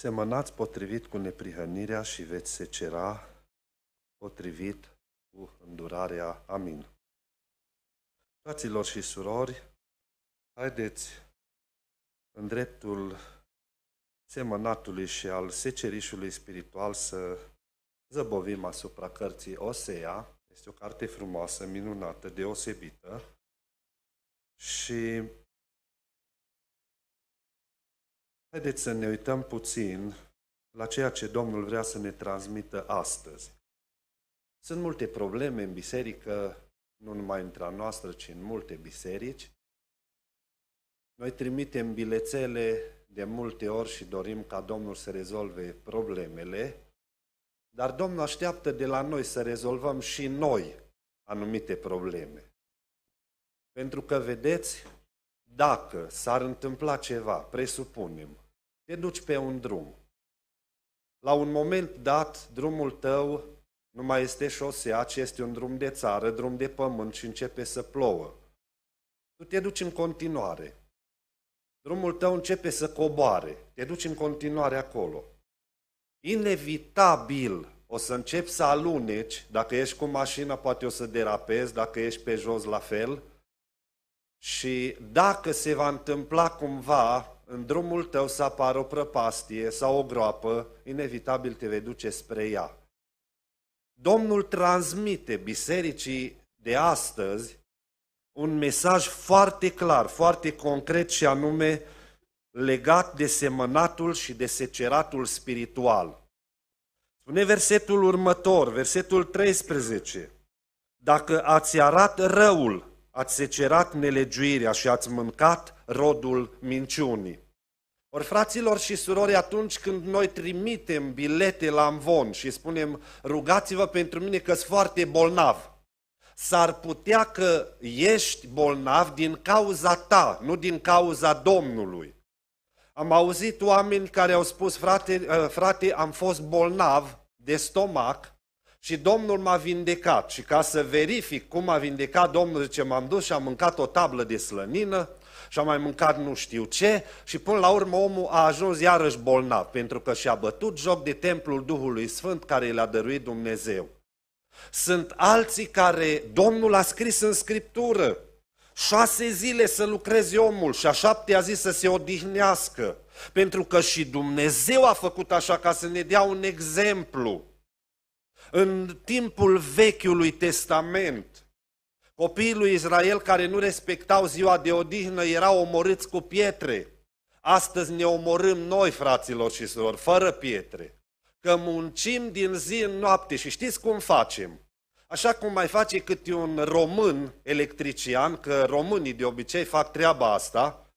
Semănați potrivit cu neprihănirea și veți secera potrivit cu îndurarea. Amin. Fraților și surori, haideți în dreptul semănatului și al secerișului spiritual să zăbovim asupra cărții Osea. Este o carte frumoasă, minunată, deosebită și Haideți să ne uităm puțin la ceea ce Domnul vrea să ne transmită astăzi. Sunt multe probleme în biserică, nu numai între a noastră, ci în multe biserici. Noi trimitem bilețele de multe ori și dorim ca Domnul să rezolve problemele, dar Domnul așteaptă de la noi să rezolvăm și noi anumite probleme. Pentru că, vedeți, dacă s-ar întâmpla ceva, presupunem, te duci pe un drum. La un moment dat, drumul tău nu mai este șosea, ci este un drum de țară, drum de pământ și începe să plouă. Tu te duci în continuare. Drumul tău începe să coboare. Te duci în continuare acolo. Inevitabil o să începi să aluneci, dacă ești cu mașina poate o să derapezi, dacă ești pe jos la fel. Și dacă se va întâmpla cumva în drumul tău să apară o prăpastie sau o groapă, inevitabil te vei duce spre ea. Domnul transmite bisericii de astăzi un mesaj foarte clar, foarte concret și anume legat de semănatul și de seceratul spiritual. Spune versetul următor, versetul 13. Dacă ați arat răul, ați secerat nelegiuirea și ați mâncat rodul minciunii. Ori fraților și surori, atunci când noi trimitem bilete la amvon și spunem rugați-vă pentru mine că sunt foarte bolnav, s-ar putea că ești bolnav din cauza ta, nu din cauza Domnului. Am auzit oameni care au spus, frate, uh, frate am fost bolnav de stomac și Domnul m-a vindecat. Și ca să verific cum m-a vindecat, Domnul zice, m-am dus și am mâncat o tablă de slănină și am mai mâncat nu știu ce și până la urmă omul a ajuns iarăși bolnav pentru că și-a bătut joc de templul Duhului Sfânt care l-a dăruit Dumnezeu. Sunt alții care Domnul a scris în Scriptură șase zile să lucreze omul și a șaptea zi să se odihnească. Pentru că și Dumnezeu a făcut așa ca să ne dea un exemplu în timpul Vechiului Testament. Copiii lui Israel care nu respectau ziua de odihnă erau omorâți cu pietre. Astăzi ne omorâm noi, fraților și surori, fără pietre. Că muncim din zi în noapte și știți cum facem? Așa cum mai face câte un român electrician, că românii de obicei fac treaba asta,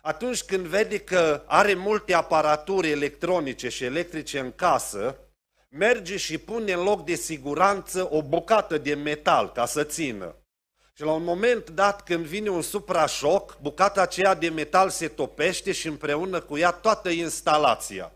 atunci când vede că are multe aparaturi electronice și electrice în casă, merge și pune în loc de siguranță o bucată de metal ca să țină. Și la un moment dat, când vine un suprașoc, bucata aceea de metal se topește și împreună cu ea toată instalația.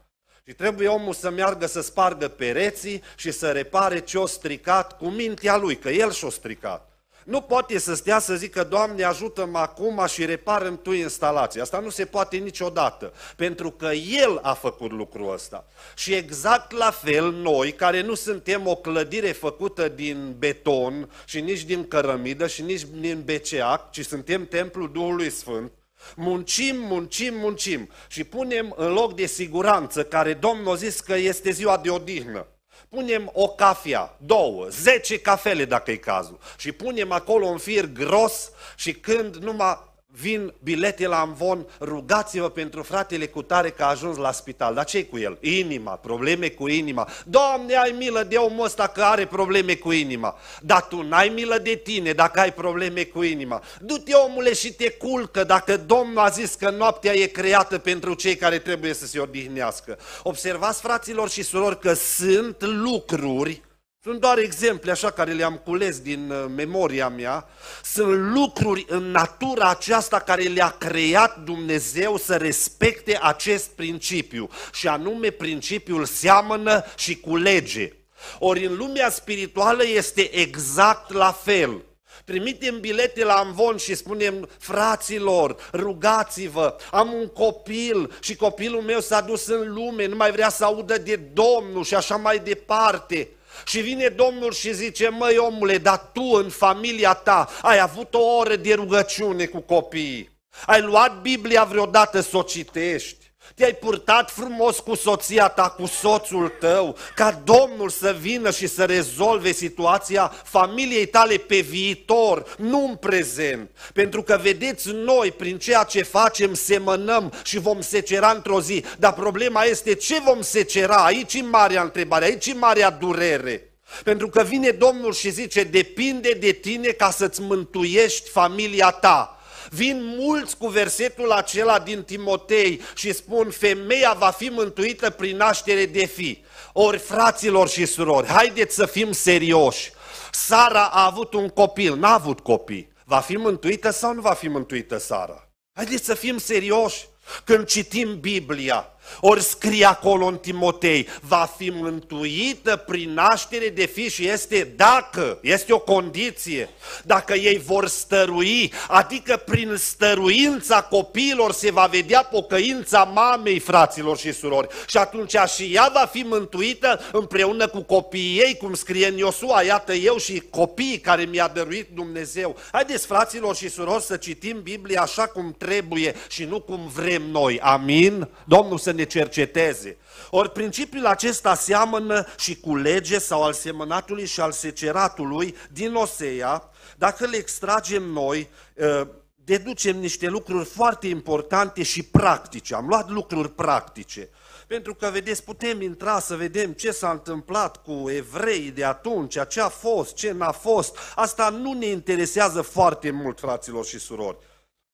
Și trebuie omul să meargă să spargă pereții și să repare ce-o stricat cu mintea lui, că el și-o stricat. Nu poate să stea să zică, Doamne ajută-mă acum și repară Tu instalația. Asta nu se poate niciodată, pentru că El a făcut lucrul ăsta. Și exact la fel noi, care nu suntem o clădire făcută din beton și nici din cărămidă și nici din beceac, ci suntem templul Duhului Sfânt, Muncim, muncim, muncim și punem în loc de siguranță, care Domnul a zis că este ziua de odihnă, punem o cafea, două, zece cafele dacă e cazul și punem acolo un fir gros și când numai vin bilete la amvon, rugați-vă pentru fratele cu tare că a ajuns la spital. Dar ce cu el? Inima, probleme cu inima. Doamne, ai milă de omul ăsta că are probleme cu inima. Dar tu n-ai milă de tine dacă ai probleme cu inima. Du-te omule și te culcă dacă Domnul a zis că noaptea e creată pentru cei care trebuie să se odihnească. Observați fraților și surori că sunt lucruri sunt doar exemple așa care le-am cules din uh, memoria mea. Sunt lucruri în natura aceasta care le-a creat Dumnezeu să respecte acest principiu. Și anume principiul seamănă și culege. Ori în lumea spirituală este exact la fel. Trimitem bilete la amvon și spunem, fraților, rugați-vă, am un copil și copilul meu s-a dus în lume, nu mai vrea să audă de Domnul și așa mai departe. Și vine Domnul și zice, măi omule, dar tu în familia ta ai avut o oră de rugăciune cu copiii. Ai luat Biblia vreodată să o citești. Te-ai purtat frumos cu soția ta, cu soțul tău, ca Domnul să vină și să rezolve situația familiei tale pe viitor, nu în prezent. Pentru că, vedeți, noi, prin ceea ce facem, semănăm și vom secera într-o zi. Dar problema este ce vom secera? Aici e marea întrebare, aici e marea durere. Pentru că vine Domnul și zice, depinde de tine ca să-ți mântuiești familia ta. Vin mulți cu versetul acela din Timotei și spun femeia va fi mântuită prin naștere de fi. Ori fraților și surori, haideți să fim serioși. Sara a avut un copil, n-a avut copii. Va fi mântuită sau nu va fi mântuită Sara? Haideți să fim serioși când citim Biblia. Ori scrie acolo în Timotei, va fi mântuită prin naștere de fi și este dacă, este o condiție, dacă ei vor stărui, adică prin stăruința copiilor se va vedea pocăința mamei fraților și surori. Și atunci și ea va fi mântuită împreună cu copiii ei, cum scrie în Iosua, iată eu și copiii care mi-a dăruit Dumnezeu. Haideți, fraților și surori, să citim Biblia așa cum trebuie și nu cum vrem noi. Amin? Domnul să ne cerceteze. Ori principiul acesta seamănă și cu lege sau al semănatului și al seceratului din Osea. Dacă le extragem noi, ă, deducem niște lucruri foarte importante și practice. Am luat lucruri practice. Pentru că, vedeți, putem intra să vedem ce s-a întâmplat cu evreii de atunci, ce a fost, ce n-a fost. Asta nu ne interesează foarte mult, fraților și surori.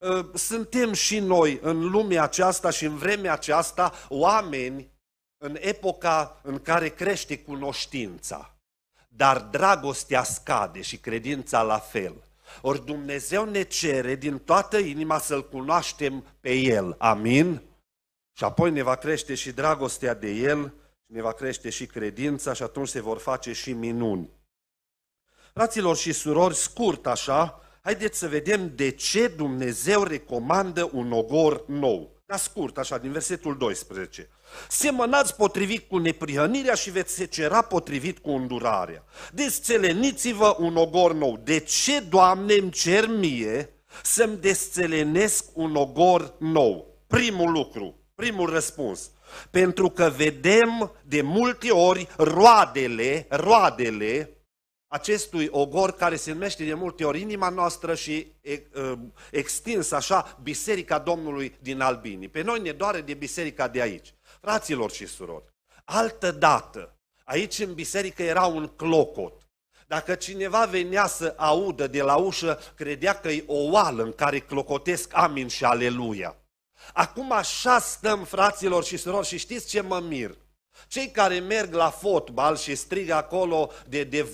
Ă, suntem și noi în lumea aceasta și în vremea aceasta oameni în epoca în care crește cunoștința, dar dragostea scade și credința la fel. Ori Dumnezeu ne cere din toată inima să-L cunoaștem pe El. Amin? Și apoi ne va crește și dragostea de El, ne va crește și credința și atunci se vor face și minuni. Fraților și surori, scurt așa, Haideți să vedem de ce Dumnezeu recomandă un ogor nou. La scurt, așa, din versetul 12. Semănați potrivit cu neprihănirea și veți secera potrivit cu îndurarea. desțeleniți deci, vă un ogor nou. De ce, Doamne, îmi cer mie să-mi desțelenesc un ogor nou? Primul lucru, primul răspuns. Pentru că vedem de multe ori roadele, roadele acestui ogor care se numește de multe ori inima noastră și extins așa Biserica Domnului din Albini. Pe noi ne doare de biserica de aici. Fraților și surori, altă dată, aici în biserică era un clocot. Dacă cineva venea să audă de la ușă, credea că e o oală în care clocotesc amin și aleluia. Acum așa stăm, fraților și surori, și știți ce mă mir? Cei care merg la fotbal și strigă acolo de, de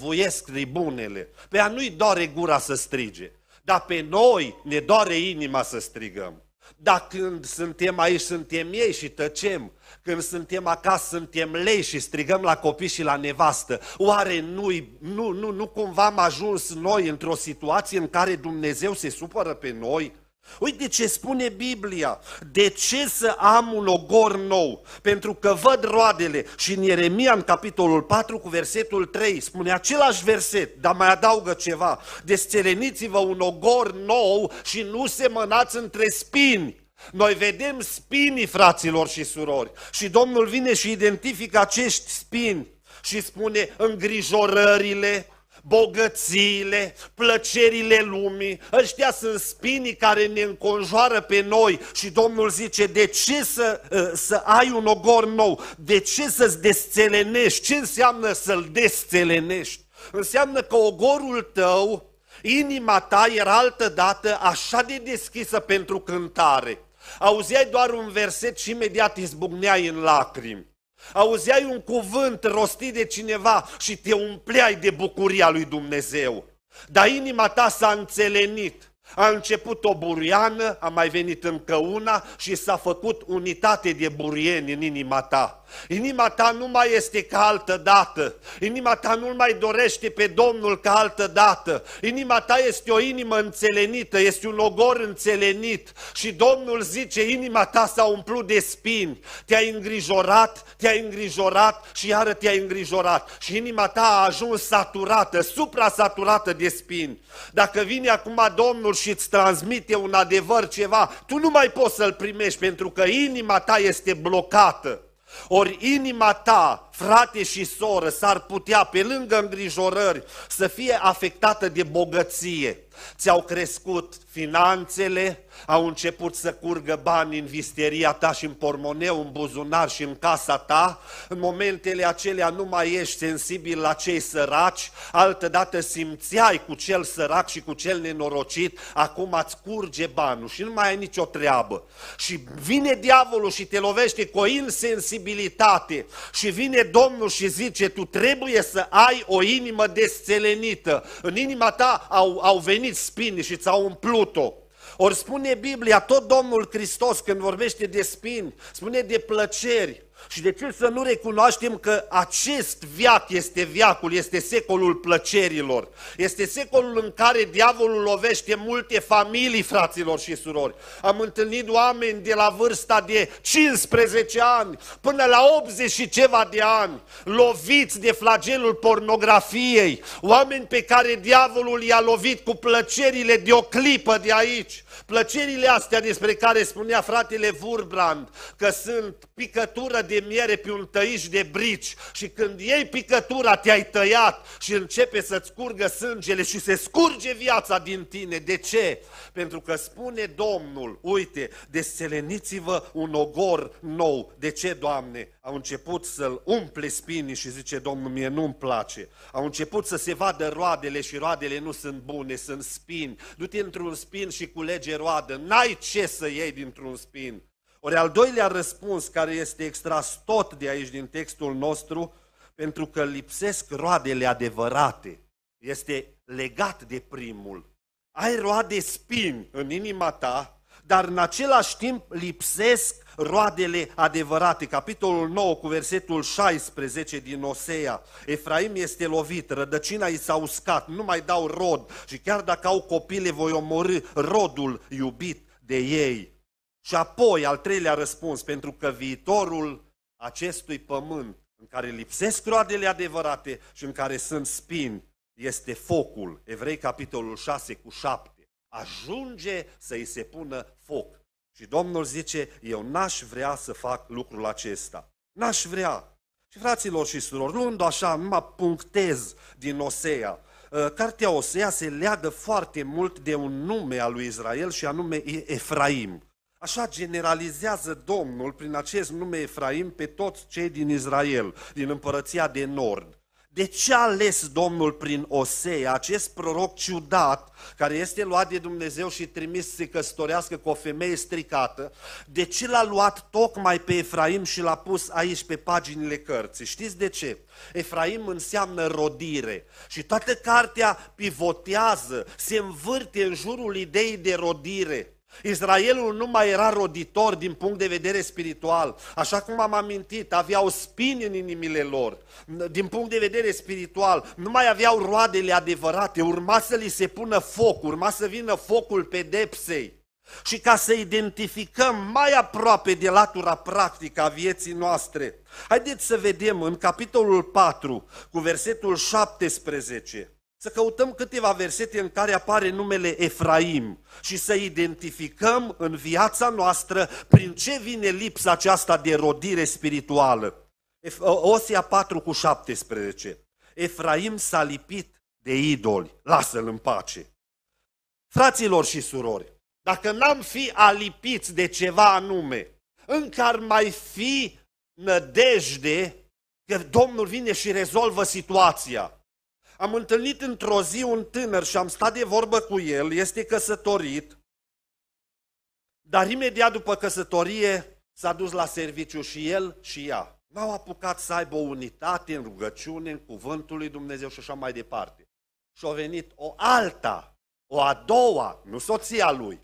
tribunele, pe ea nu-i doare gura să strige, dar pe noi ne doare inima să strigăm. Dar când suntem aici, suntem ei și tăcem. Când suntem acasă, suntem lei și strigăm la copii și la nevastă. Oare nu, nu, nu, nu cumva am ajuns noi într-o situație în care Dumnezeu se supără pe noi? Uite ce spune Biblia. De ce să am un ogor nou? Pentru că văd roadele. Și în Ieremia, în capitolul 4, cu versetul 3, spune același verset, dar mai adaugă ceva. Desțeleniți-vă un ogor nou și nu semănați între spini. Noi vedem spinii fraților și surori și Domnul vine și identifică acești spini și spune îngrijorările, bogățiile, plăcerile lumii, ăștia sunt spinii care ne înconjoară pe noi și Domnul zice, de ce să, ă, să ai un ogor nou? De ce să-ți desțelenești? Ce înseamnă să-l desțelenești? Înseamnă că ogorul tău, inima ta era altă dată așa de deschisă pentru cântare. Auzeai doar un verset și imediat izbucneai în lacrimi auzeai un cuvânt rostit de cineva și te umpleai de bucuria lui Dumnezeu. Dar inima ta s-a înțelenit. A început o buriană, a mai venit încă una și s-a făcut unitate de burieni în inima ta. Inima ta nu mai este ca altă dată. Inima ta nu mai dorește pe Domnul ca altă dată. Inima ta este o inimă înțelenită, este un ogor înțelenit. Și Domnul zice, inima ta s-a umplut de spini. te a îngrijorat, te a îngrijorat și iară te a îngrijorat. Și inima ta a ajuns saturată, supra-saturată de spini. Dacă vine acum Domnul și îți transmite un adevăr ceva, tu nu mai poți să-l primești pentru că inima ta este blocată. Ori inima ta, frate și soră, s-ar putea, pe lângă îngrijorări, să fie afectată de bogăție ți-au crescut finanțele, au început să curgă bani în visteria ta și în pormoneu, în buzunar și în casa ta, în momentele acelea nu mai ești sensibil la cei săraci, altădată simțeai cu cel sărac și cu cel nenorocit, acum îți curge banul și nu mai ai nicio treabă. Și vine diavolul și te lovește cu o insensibilitate și vine Domnul și zice, tu trebuie să ai o inimă desțelenită. În inima ta au, au venit devenit spini și ți-au umplut-o. Ori spune Biblia, tot Domnul Hristos când vorbește de spini, spune de plăceri, și de ce să nu recunoaștem că acest viac este viacul, este secolul plăcerilor, este secolul în care diavolul lovește multe familii, fraților și surori. Am întâlnit oameni de la vârsta de 15 ani până la 80 și ceva de ani, loviți de flagelul pornografiei, oameni pe care diavolul i-a lovit cu plăcerile de o clipă de aici. Plăcerile astea despre care spunea fratele Vurbrand că sunt picătură de miere pe un tăiș de brici și când iei picătura te-ai tăiat și începe să-ți curgă sângele și se scurge viața din tine. De ce? Pentru că spune Domnul, uite, desțeleniți-vă un ogor nou. De ce, Doamne? Au început să-l umple spinii și zice, Domnul, mie nu-mi place. Au început să se vadă roadele și roadele nu sunt bune, sunt spini. Du-te într-un spin și culege trage roadă, n-ai ce să iei dintr-un spin. Ori al doilea răspuns, care este extras tot de aici din textul nostru, pentru că lipsesc roadele adevărate, este legat de primul. Ai roade spin în inima ta, dar în același timp lipsesc roadele adevărate. Capitolul 9 cu versetul 16 din Osea. Efraim este lovit, rădăcina i s-a uscat, nu mai dau rod și chiar dacă au copile voi omorâ rodul iubit de ei. Și apoi, al treilea răspuns, pentru că viitorul acestui pământ în care lipsesc roadele adevărate și în care sunt spini, este focul. Evrei, capitolul 6 cu 7. Ajunge să i se pună foc și Domnul zice, eu n-aș vrea să fac lucrul acesta. N-aș vrea. Și fraților și surori, luând așa, mă punctez din Osea. Ă, cartea Osea se leagă foarte mult de un nume al lui Israel și anume Efraim. Așa generalizează Domnul prin acest nume Efraim pe toți cei din Israel, din împărăția de nord. De ce a ales Domnul prin Osea, acest proroc ciudat, care este luat de Dumnezeu și trimis să se căsătorească cu o femeie stricată, de ce l-a luat tocmai pe Efraim și l-a pus aici pe paginile cărții? Știți de ce? Efraim înseamnă rodire și toată cartea pivotează, se învârte în jurul ideii de rodire. Israelul nu mai era roditor din punct de vedere spiritual. Așa cum am amintit, aveau spini în inimile lor. Din punct de vedere spiritual, nu mai aveau roadele adevărate. Urma să li se pună foc, urma să vină focul pedepsei. Și ca să identificăm mai aproape de latura practică a vieții noastre, haideți să vedem în capitolul 4, cu versetul 17, să căutăm câteva versete în care apare numele Efraim și să identificăm în viața noastră prin ce vine lipsa aceasta de rodire spirituală. Osea 4 cu 17. Efraim s-a lipit de idoli, lasă-l în pace. Fraților și surori, dacă n-am fi alipiți de ceva anume, încă ar mai fi nădejde că Domnul vine și rezolvă situația. Am întâlnit într-o zi un tânăr și am stat de vorbă cu el, este căsătorit, dar imediat după căsătorie s-a dus la serviciu și el și ea. N-au apucat să aibă o unitate în rugăciune, în cuvântul lui Dumnezeu și așa mai departe. Și a venit o alta, o a doua, nu soția lui,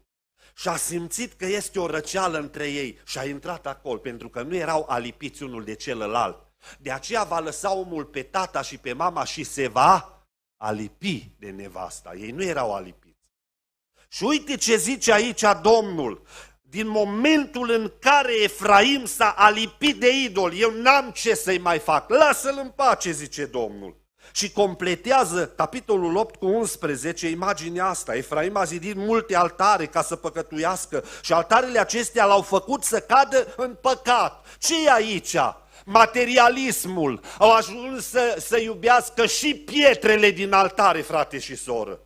și a simțit că este o răceală între ei și a intrat acolo, pentru că nu erau alipiți unul de celălalt. De aceea va lăsa omul pe tata și pe mama și se va alipi de nevasta. Ei nu erau alipiți. Și uite ce zice aici Domnul. Din momentul în care Efraim s-a alipit de idol, eu n-am ce să-i mai fac, lasă-l în pace, zice Domnul. Și completează capitolul 8 cu 11 imaginea asta. Efraim a zidit multe altare ca să păcătuiască și altarele acestea l-au făcut să cadă în păcat. ce e aici? materialismul, au ajuns să, să iubească și pietrele din altare, frate și soră.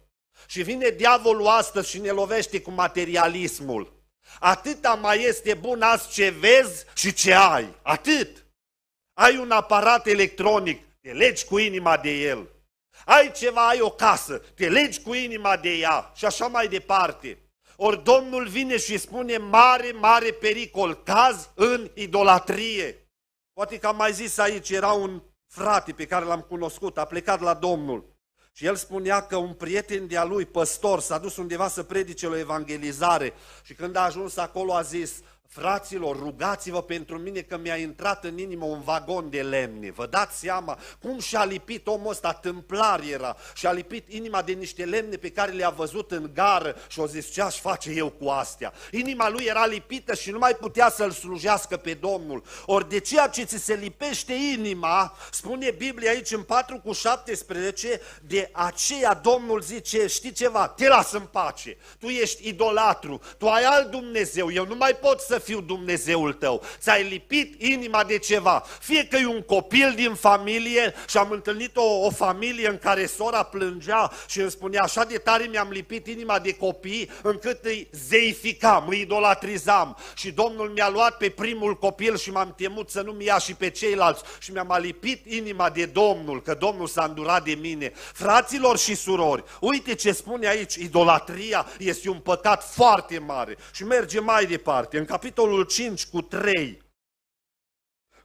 Și vine diavolul astăzi și ne lovește cu materialismul. Atâta mai este bun azi ce vezi și ce ai. Atât. Ai un aparat electronic, te legi cu inima de el. Ai ceva, ai o casă, te legi cu inima de ea și așa mai departe. Ori Domnul vine și spune mare, mare pericol, caz în idolatrie. Poate că am mai zis aici, era un frate pe care l-am cunoscut, a plecat la Domnul. Și el spunea că un prieten de-a lui, păstor, s-a dus undeva să predice la evangelizare și când a ajuns acolo a zis, Fraților, rugați-vă pentru mine că mi-a intrat în inimă un vagon de lemne. Vă dați seama cum și-a lipit omul ăsta, tâmplar era, și-a lipit inima de niște lemne pe care le-a văzut în gară și o zis, ce aș face eu cu astea? Inima lui era lipită și nu mai putea să-l slujească pe Domnul. Ori de ceea ce ți se lipește inima, spune Biblia aici în 4 cu 17, de aceea Domnul zice, știi ceva, te las în pace, tu ești idolatru, tu ai alt Dumnezeu, eu nu mai pot să să fiu Dumnezeul tău. Ți-ai lipit inima de ceva. Fie că e un copil din familie și am întâlnit o, o familie în care sora plângea și îmi spunea așa de tare mi-am lipit inima de copii încât îi zeificam, îi idolatrizam. Și Domnul mi-a luat pe primul copil și m-am temut să nu-mi ia și pe ceilalți și mi-am alipit inima de Domnul, că Domnul s-a îndurat de mine. Fraților și surori, uite ce spune aici, idolatria este un păcat foarte mare. Și merge mai departe, în capitolul capitolul 5 cu 3.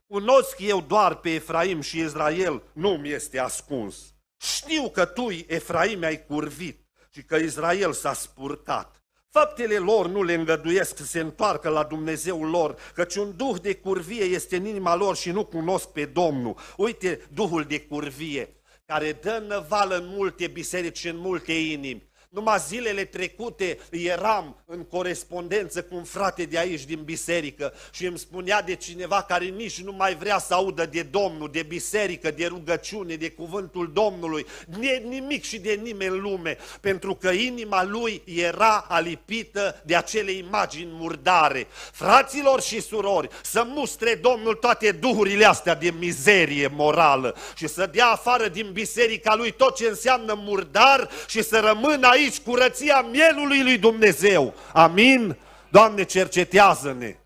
Cunosc eu doar pe Efraim și Israel, nu mi este ascuns. Știu că tu, Efraim, ai curvit și că Israel s-a spurtat. Faptele lor nu le îngăduiesc să se întoarcă la Dumnezeul lor, căci un duh de curvie este în inima lor și nu cunosc pe Domnul. Uite, duhul de curvie care dă năvală în multe biserici și în multe inimi. Numai zilele trecute eram în corespondență cu un frate de aici din biserică și îmi spunea de cineva care nici nu mai vrea să audă de Domnul, de biserică, de rugăciune, de cuvântul Domnului, de nimic și de nimeni în lume, pentru că inima lui era alipită de acele imagini murdare. Fraților și surori, să mustre Domnul toate duhurile astea de mizerie morală și să dea afară din biserica lui tot ce înseamnă murdar și să rămână aici aici curăția mielului lui Dumnezeu. Amin? Doamne, cercetează-ne!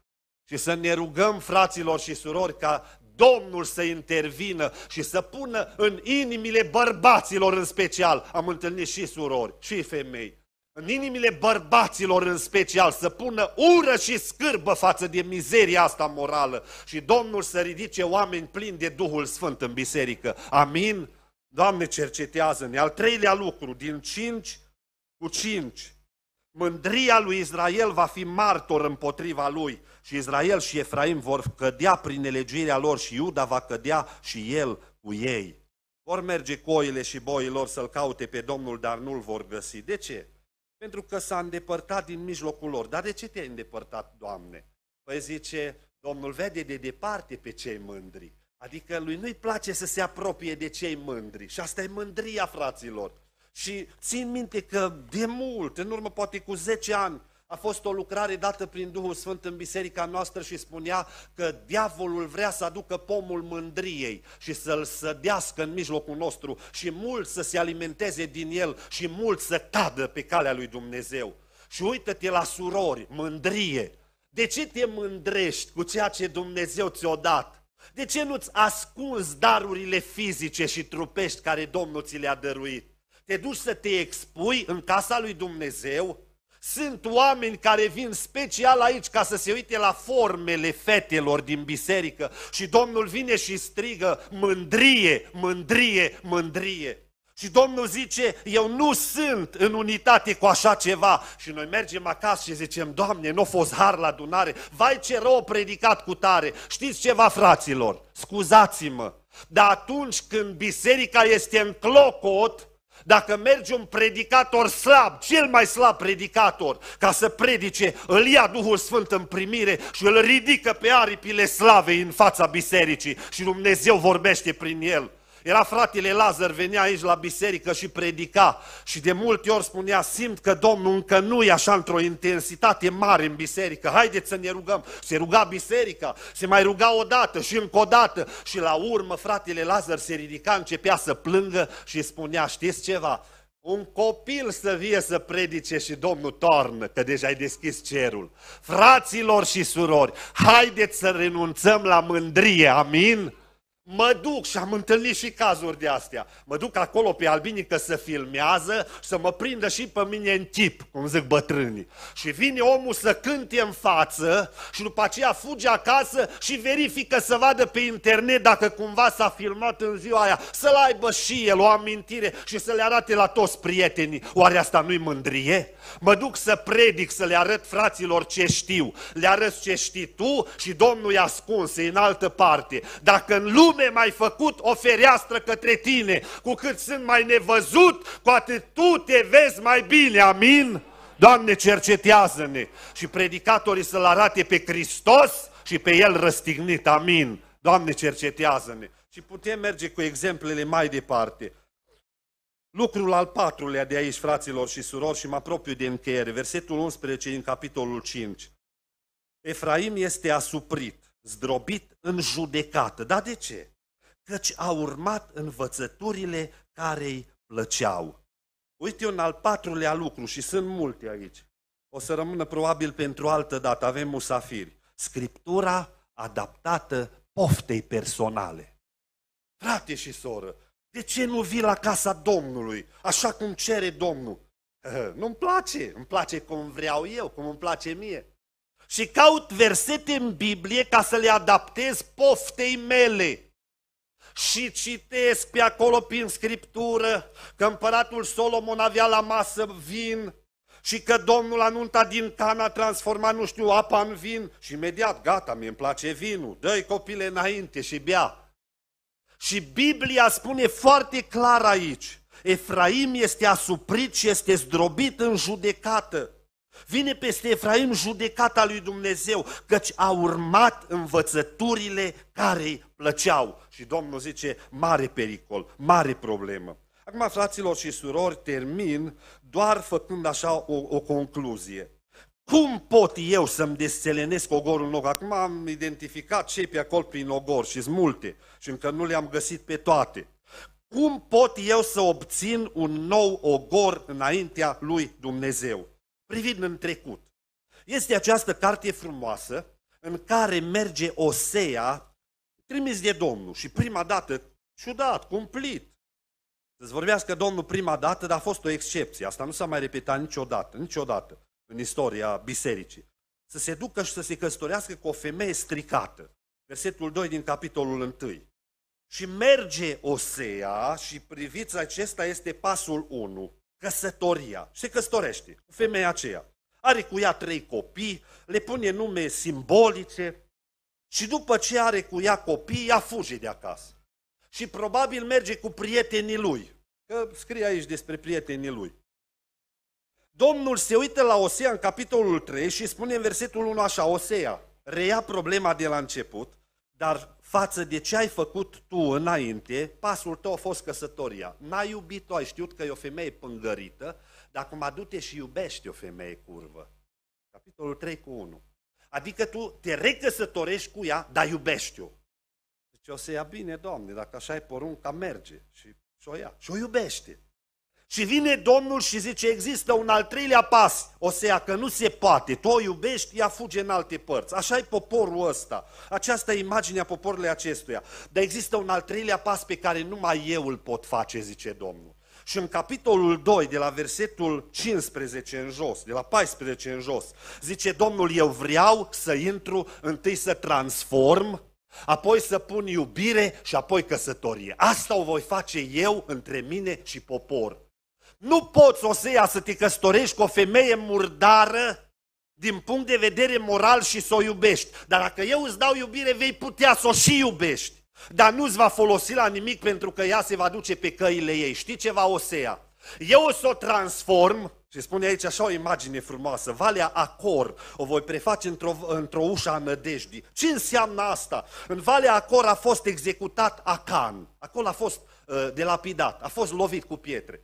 Și să ne rugăm, fraților și surori, ca Domnul să intervină și să pună în inimile bărbaților în special, am întâlnit și surori, și femei, în inimile bărbaților în special, să pună ură și scârbă față de mizeria asta morală și Domnul să ridice oameni plini de Duhul Sfânt în biserică. Amin? Doamne, cercetează-ne. Al treilea lucru, din cinci cu 5. Mândria lui Israel va fi martor împotriva lui și Israel și Efraim vor cădea prin nelegirea lor și Iuda va cădea și el cu ei. Vor merge coile și boii lor să-L caute pe Domnul, dar nu-L vor găsi. De ce? Pentru că s-a îndepărtat din mijlocul lor. Dar de ce te-ai îndepărtat, Doamne? Păi zice, Domnul vede de departe pe cei mândri. Adică lui nu-i place să se apropie de cei mândri. Și asta e mândria, fraților. Și țin minte că de mult, în urmă poate cu 10 ani, a fost o lucrare dată prin Duhul Sfânt în biserica noastră și spunea că diavolul vrea să aducă pomul mândriei și să-l sădească în mijlocul nostru și mult să se alimenteze din el și mult să cadă pe calea lui Dumnezeu. Și uită-te la surori, mândrie. De ce te mândrești cu ceea ce Dumnezeu ți-o dat? De ce nu-ți ascunzi darurile fizice și trupești care Domnul ți le-a dăruit? te duci să te expui în casa lui Dumnezeu, sunt oameni care vin special aici ca să se uite la formele fetelor din biserică și Domnul vine și strigă mândrie, mândrie, mândrie. Și Domnul zice, eu nu sunt în unitate cu așa ceva. Și noi mergem acasă și zicem, Doamne, nu a fost har la adunare, vai ce rău predicat cu tare. Știți ceva, fraților, scuzați-mă, dar atunci când biserica este în clocot, dacă merge un predicator slab, cel mai slab predicator, ca să predice, îl ia Duhul Sfânt în primire și îl ridică pe aripile slavei în fața bisericii și Dumnezeu vorbește prin el. Era fratele Lazar, venea aici la biserică și predica și de multe ori spunea, simt că Domnul încă nu e așa într-o intensitate mare în biserică, haideți să ne rugăm. Se ruga biserica, se mai ruga odată și încă o dată și la urmă fratele Lazar se ridica, începea să plângă și spunea, știți ceva, un copil să vie să predice și Domnul tornă, că deja ai deschis cerul. Fraților și surori, haideți să renunțăm la mândrie, amin? Mă duc și am întâlnit și cazuri de astea. Mă duc acolo pe albinică să filmează, să mă prindă și pe mine în tip, cum zic bătrânii. Și vine omul să cânte în față și după aceea fuge acasă și verifică să vadă pe internet dacă cumva s-a filmat în ziua aia, să-l aibă și el o amintire și să le arate la toți prietenii. Oare asta nu-i mândrie? Mă duc să predic, să le arăt fraților ce știu. Le arăt ce știi tu și Domnul i-a ascuns în altă parte. Dacă în lume lume mai făcut o fereastră către tine. Cu cât sunt mai nevăzut, cu atât tu te vezi mai bine. Amin? Doamne, cercetează-ne și predicatorii să-L arate pe Hristos și pe El răstignit. Amin? Doamne, cercetează-ne. Și putem merge cu exemplele mai departe. Lucrul al patrulea de aici, fraților și surori, și mă apropiu de încheiere, versetul 11 din capitolul 5. Efraim este asuprit zdrobit în judecată. Dar de ce? Căci a urmat învățăturile care îi plăceau. Uite un al patrulea lucru și sunt multe aici. O să rămână probabil pentru altă dată, avem musafiri. Scriptura adaptată poftei personale. Frate și soră, de ce nu vii la casa Domnului, așa cum cere Domnul? Nu-mi place, îmi place cum vreau eu, cum îmi place mie și caut versete în Biblie ca să le adaptez poftei mele. Și citesc pe acolo prin scriptură că împăratul Solomon avea la masă vin și că Domnul anunta din cana transforma, nu știu, apa în vin și imediat, gata, mi îmi place vinul, dă-i copile înainte și bea. Și Biblia spune foarte clar aici, Efraim este asuprit și este zdrobit în judecată. Vine peste Efraim judecata lui Dumnezeu, căci a urmat învățăturile care îi plăceau. Și Domnul zice, mare pericol, mare problemă. Acum, fraților și surori, termin doar făcând așa o, o concluzie. Cum pot eu să-mi desțelenesc ogorul nou? Acum am identificat ce pe acolo prin ogor și sunt multe și încă nu le-am găsit pe toate. Cum pot eu să obțin un nou ogor înaintea lui Dumnezeu? privind în trecut. Este această carte frumoasă în care merge Osea, trimis de Domnul și prima dată, ciudat, cumplit. Să-ți vorbească Domnul prima dată, dar a fost o excepție. Asta nu s-a mai repetat niciodată, niciodată în istoria bisericii. Să se ducă și să se căsătorească cu o femeie stricată. Versetul 2 din capitolul 1. Și merge Osea și priviți, acesta este pasul 1 căsătoria. Se căsătorește cu femeia aceea. Are cu ea trei copii, le pune nume simbolice și după ce are cu ea copii, ea fuge de acasă. Și probabil merge cu prietenii lui. Că scrie aici despre prietenii lui. Domnul se uită la Osea în capitolul 3 și spune în versetul 1 așa, Osea, reia problema de la început, dar față de ce ai făcut tu înainte, pasul tău a fost căsătoria. N-ai iubit-o, ai știut că e o femeie pângărită, dar acum du-te și iubești o femeie curvă. Capitolul 3 cu 1. Adică tu te recăsătorești cu ea, dar iubești-o. Deci o să ia bine, Doamne, dacă așa ai porunca, merge. Și, și o ia. Și o iubește. Și vine Domnul și zice, există un al treilea pas, o ia, că nu se poate, tu o iubești, ea fuge în alte părți. așa e poporul ăsta, aceasta e imaginea poporului acestuia. Dar există un al treilea pas pe care numai eu îl pot face, zice Domnul. Și în capitolul 2, de la versetul 15 în jos, de la 14 în jos, zice Domnul, eu vreau să intru, întâi să transform, apoi să pun iubire și apoi căsătorie. Asta o voi face eu între mine și popor. Nu poți, Osea, să te căsătorești cu o femeie murdară din punct de vedere moral și să o iubești. Dar dacă eu îți dau iubire, vei putea să o și iubești. Dar nu îți va folosi la nimic pentru că ea se va duce pe căile ei. Știi ceva, Osea? Eu o să o transform, și spune aici așa o imagine frumoasă, Valea Acor, o voi preface într-o, într ușă a nădejdii. Ce înseamnă asta? În Valea Acor a fost executat Acan, acolo a fost uh, delapidat, a fost lovit cu pietre.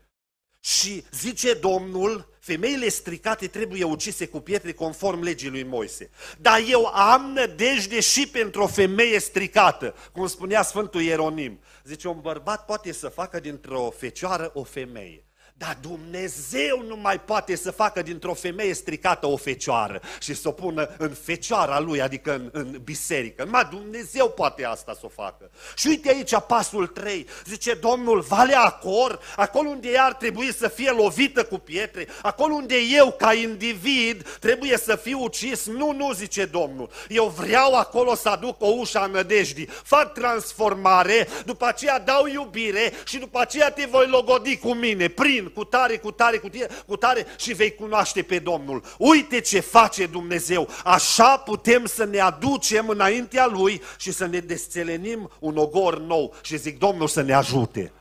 Și zice Domnul, femeile stricate trebuie ucise cu pietre conform legii lui Moise. Dar eu am nădejde și pentru o femeie stricată, cum spunea Sfântul Ieronim. Zice, un bărbat poate să facă dintr-o fecioară o femeie. Dar Dumnezeu nu mai poate să facă dintr-o femeie stricată o fecioară și să o pună în fecioara lui, adică în, în biserică. Ma, Dumnezeu poate asta să o facă. Și uite aici pasul 3. Zice, Domnul, valea acor, acolo unde ea ar trebui să fie lovită cu pietre, acolo unde eu, ca individ, trebuie să fiu ucis. Nu, nu, zice Domnul. Eu vreau acolo să aduc o ușă a nădejdii. Fac transformare, după aceea dau iubire și după aceea te voi logodi cu mine, prin cu tare, cu tare, cu tare, cu tare și vei cunoaște pe Domnul. Uite ce face Dumnezeu. Așa putem să ne aducem înaintea Lui și să ne desțelenim un ogor nou. Și zic, Domnul să ne ajute.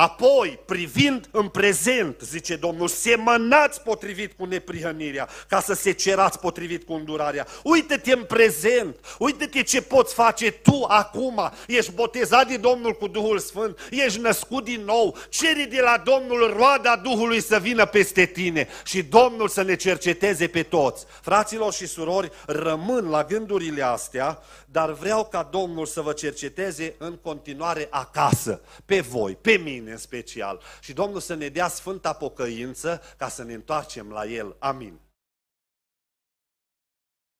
Apoi, privind în prezent, zice Domnul, semănați potrivit cu neprihănirea, ca să se cerați potrivit cu îndurarea. Uită-te în prezent, uită-te ce poți face tu acum. Ești botezat de Domnul cu Duhul Sfânt, ești născut din nou, ceri de la Domnul roada Duhului să vină peste tine și Domnul să ne cerceteze pe toți. Fraților și surori, rămân la gândurile astea dar vreau ca Domnul să vă cerceteze în continuare acasă, pe voi, pe mine în special. Și Domnul să ne dea sfânta pocăință ca să ne întoarcem la El. Amin.